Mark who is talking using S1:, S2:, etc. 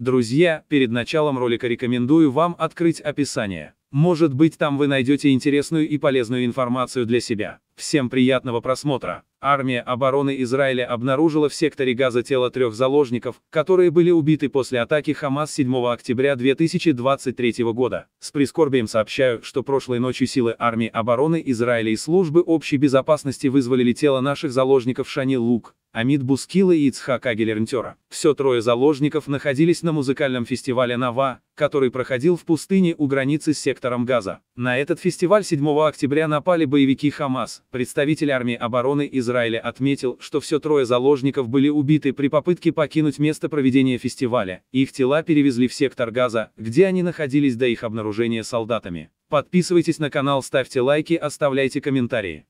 S1: Друзья, перед началом ролика рекомендую вам открыть описание. Может быть там вы найдете интересную и полезную информацию для себя. Всем приятного просмотра. Армия обороны Израиля обнаружила в секторе Газа тело трех заложников, которые были убиты после атаки Хамас 7 октября 2023 года. С прискорбием сообщаю, что прошлой ночью силы армии обороны Израиля и службы общей безопасности вызвали тело наших заложников Шани Лук, Амид Бускила и Ицхак Агелернтера. Все трое заложников находились на музыкальном фестивале Нава, который проходил в пустыне у границы с сектором Газа. На этот фестиваль 7 октября напали боевики «Хамас». Представитель армии обороны Израиля отметил, что все трое заложников были убиты при попытке покинуть место проведения фестиваля. Их тела перевезли в сектор Газа, где они находились до их обнаружения солдатами. Подписывайтесь на канал, ставьте лайки, оставляйте комментарии.